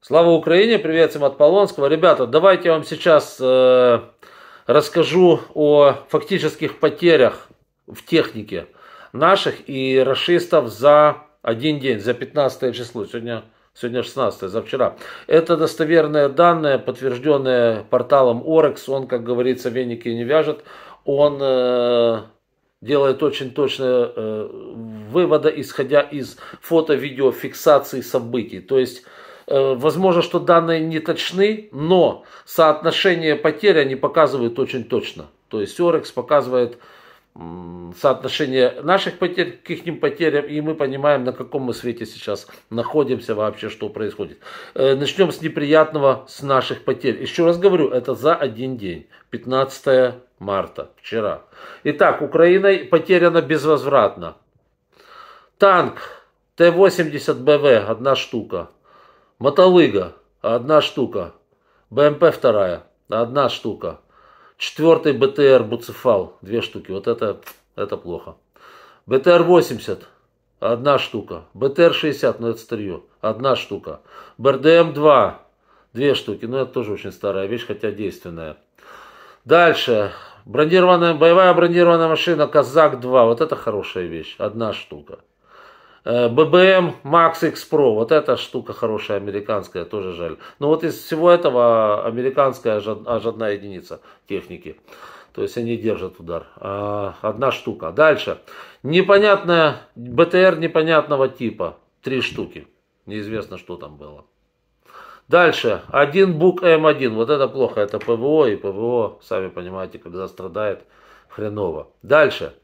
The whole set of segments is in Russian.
Слава Украине, привет всем от Полонского. Ребята, давайте я вам сейчас э, расскажу о фактических потерях в технике наших и расистов за один день, за 15 число. Сегодня, сегодня 16, за вчера. Это достоверные данные, подтвержденные порталом Орекс. Он, как говорится, веники не вяжет. Он э, делает очень точные э, выводы, исходя из фото-видеофиксации событий. То есть Э, возможно, что данные не точны, но соотношение потерь они показывают очень точно. То есть Орекс показывает соотношение наших потерь к их потерям, и мы понимаем, на каком мы свете сейчас находимся вообще, что происходит. Э, начнем с неприятного, с наших потерь. Еще раз говорю, это за один день, 15 марта, вчера. Итак, Украина потеряна безвозвратно. Танк Т-80БВ, одна штука. Мотолыга – одна штука. БМП вторая – одна штука. Четвертый БТР Буцефал – две штуки. Вот это, это плохо. БТР-80 – одна штука. БТР-60, но ну, это старье, одна штука. БРДМ-2 – две штуки. но ну, это тоже очень старая вещь, хотя действенная. Дальше. Бронированная, боевая бронированная машина «Казак-2». Вот это хорошая вещь. Одна штука. BBM Max X Pro, вот эта штука хорошая американская, тоже жаль. Но вот из всего этого американская аж одна единица техники. То есть они держат удар. А, одна штука. Дальше. Непонятная, БТР непонятного типа. Три штуки. Неизвестно, что там было. Дальше. Один бук М1. Вот это плохо. Это ПВО. И ПВО, сами понимаете, когда страдает, хреново. Дальше.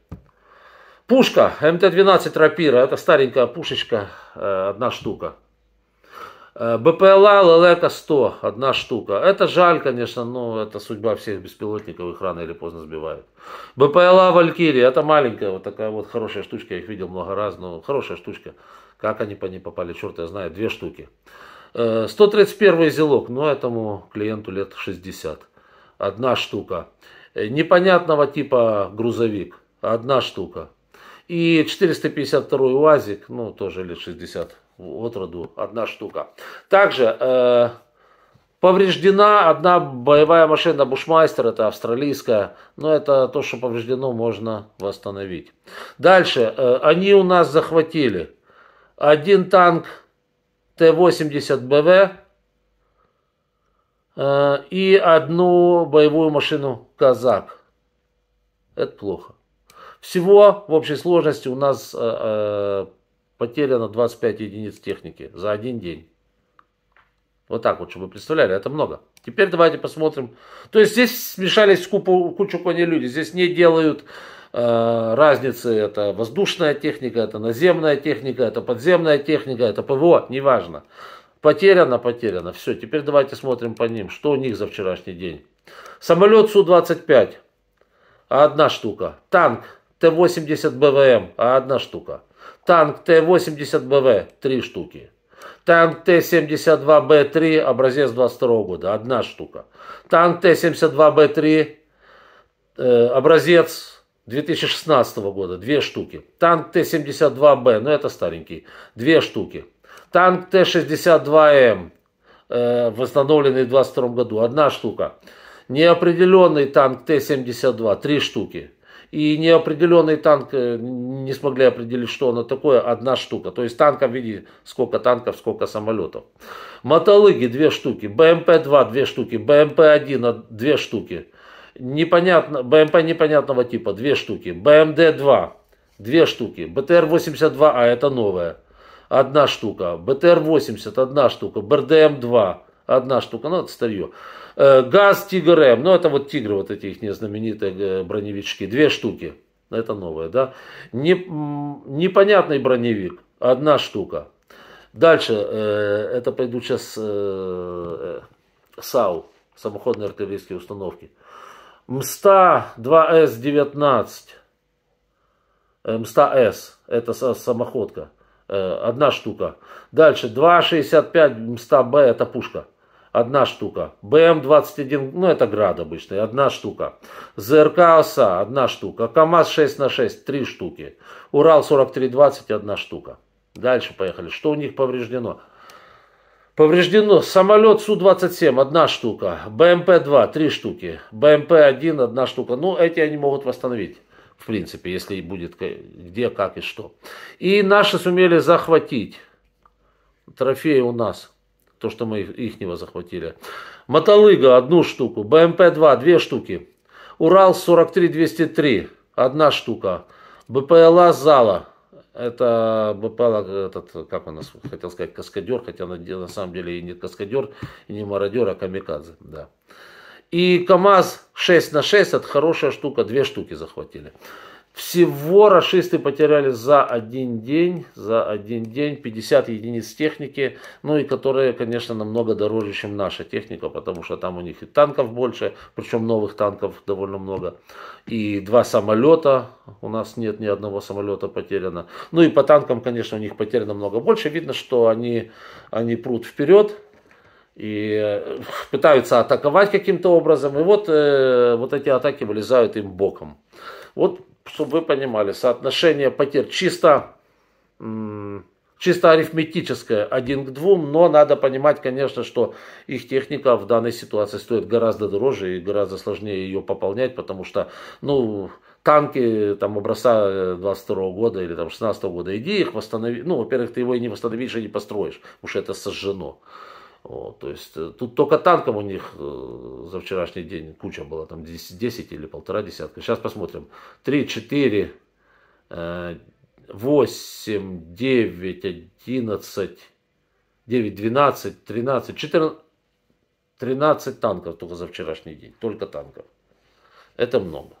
Пушка МТ-12 Рапира, это старенькая пушечка, э, одна штука. Э, БПЛА Лелека 100, одна штука. Это жаль, конечно, но это судьба всех беспилотников, их рано или поздно сбивают. БПЛА Валькирия, это маленькая вот такая вот хорошая штучка, я их видел много раз, но хорошая штучка. Как они по ней попали, черт я знаю, две штуки. 131 э, зелок, но этому клиенту лет 60. Одна штука. Непонятного типа грузовик, одна штука. И 452 УАЗик, ну, тоже лет 60 от роду, одна штука. Также э, повреждена одна боевая машина Бушмайстер, это австралийская, но это то, что повреждено, можно восстановить. Дальше, э, они у нас захватили один танк Т-80БВ э, и одну боевую машину Казак. Это плохо. Всего в общей сложности у нас э, э потеряно 25 единиц техники за один день. Вот так вот, чтобы вы представляли, это много. Теперь давайте посмотрим. То есть здесь смешались купу, кучу коней люди. Здесь не делают э, разницы. Это воздушная техника, это наземная техника, это подземная техника, это ПВО, неважно. Потеряно, потеряно. Все, теперь давайте смотрим по ним. Что у них за вчерашний день? Самолет Су-25. Одна штука. Танк Т-80 БВМ, а одна штука. Танк Т-80 БВ, три штуки. Танк Т-72Б3, образец 22 года, одна штука. Танк Т-72Б3, э, образец 2016 года, две штуки. Танк Т-72Б, ну это старенький, две штуки. Танк Т-62М, э, восстановленный в 22 году, одна штука. Неопределенный танк Т-72, три штуки и неопределенный танк, э, не смогли определить, что оно такое, одна штука. То есть танков, види, сколько танков, сколько самолетов. Мотолыги две штуки, БМП-2 две штуки, БМП-1 две штуки. Непонятно, БМП непонятного типа две штуки, БМД-2 две штуки, БТР-82А а это новая одна штука, БТР-80 одна штука, БРДМ-2 Одна штука, ну это старье. Э, газ Тигр М, ну это вот тигры, вот эти их знаменитые э, броневички. Две штуки, это новое, да. Не непонятный броневик, одна штука. Дальше, э, это пойду сейчас САУ, самоходные артиллерийские установки. МСТА 2С-19, МСТА-С, это самоходка, одна штука. Дальше 2,65 МСТА-Б, это пушка одна штука. БМ-21, ну это град обычный, одна штука. ЗРК ОСА, одна штука. КАМАЗ 6 на 6, три штуки. Урал 4320, одна штука. Дальше поехали. Что у них повреждено? Повреждено самолет Су-27, одна штука. БМП-2, три штуки. БМП-1, одна штука. Ну, эти они могут восстановить. В принципе, если будет где, как и что. И наши сумели захватить. Трофеи у нас то, что мы ихнего захватили. Мотолыга одну штуку, БМП-2 две штуки, Урал-43-203 одна штука, БПЛА зала, это БПЛА, этот, как он нас хотел сказать, каскадер, хотя на, на самом деле и не каскадер, и не мародер, а камикадзе, да. И КАМАЗ 6 на 6, это хорошая штука, две штуки захватили. Всего расисты потеряли за один день, за один день 50 единиц техники, ну и которые, конечно, намного дороже, чем наша техника, потому что там у них и танков больше, причем новых танков довольно много, и два самолета, у нас нет ни одного самолета потеряно. Ну и по танкам, конечно, у них потеряно много больше, видно, что они, они прут вперед, и э, пытаются атаковать каким-то образом, и вот, э, вот эти атаки вылезают им боком. Вот чтобы вы понимали, соотношение потерь чисто, чисто арифметическое, один к двум, но надо понимать, конечно, что их техника в данной ситуации стоит гораздо дороже и гораздо сложнее ее пополнять, потому что, ну, танки там образца 22 э, -го года или там 16 года, иди их восстанови, ну, во-первых, ты его и не восстановишь, и не построишь, уж это сожжено. Вот, то есть э, тут только танком у них э, за вчерашний день куча была, там 10, 10 или полтора десятка. Сейчас посмотрим. 3, 4, 8, 9, 11, 9, 12, 13, 14, 13 танков только за вчерашний день. Только танков. Это много.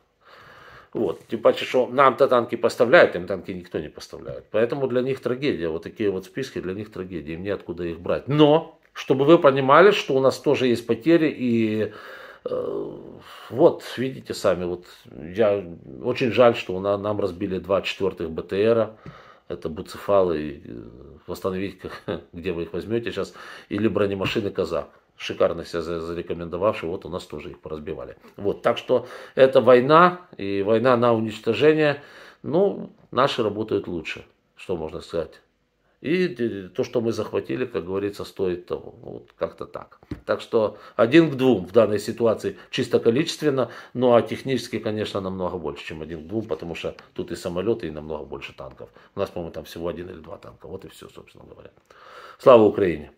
Вот. Тем паче, что нам-то танки поставляют, им танки никто не поставляет. Поэтому для них трагедия. Вот такие вот списки для них трагедия. Им неоткуда их брать. Но чтобы вы понимали, что у нас тоже есть потери и э, вот, видите сами, вот я очень жаль, что на, нам разбили два четвертых БТРа. Это Буцефалы, э, восстановить, как, где вы их возьмете сейчас, или бронемашины Казак. Шикарно себя зарекомендовавший, вот у нас тоже их поразбивали. Вот, так что это война, и война на уничтожение. Ну, наши работают лучше, что можно сказать. И то, что мы захватили, как говорится, стоит того. Ну, вот как-то так. Так что один к двум в данной ситуации чисто количественно, ну а технически, конечно, намного больше, чем один к двум, потому что тут и самолеты, и намного больше танков. У нас, по-моему, там всего один или два танка. Вот и все, собственно говоря. Слава Украине!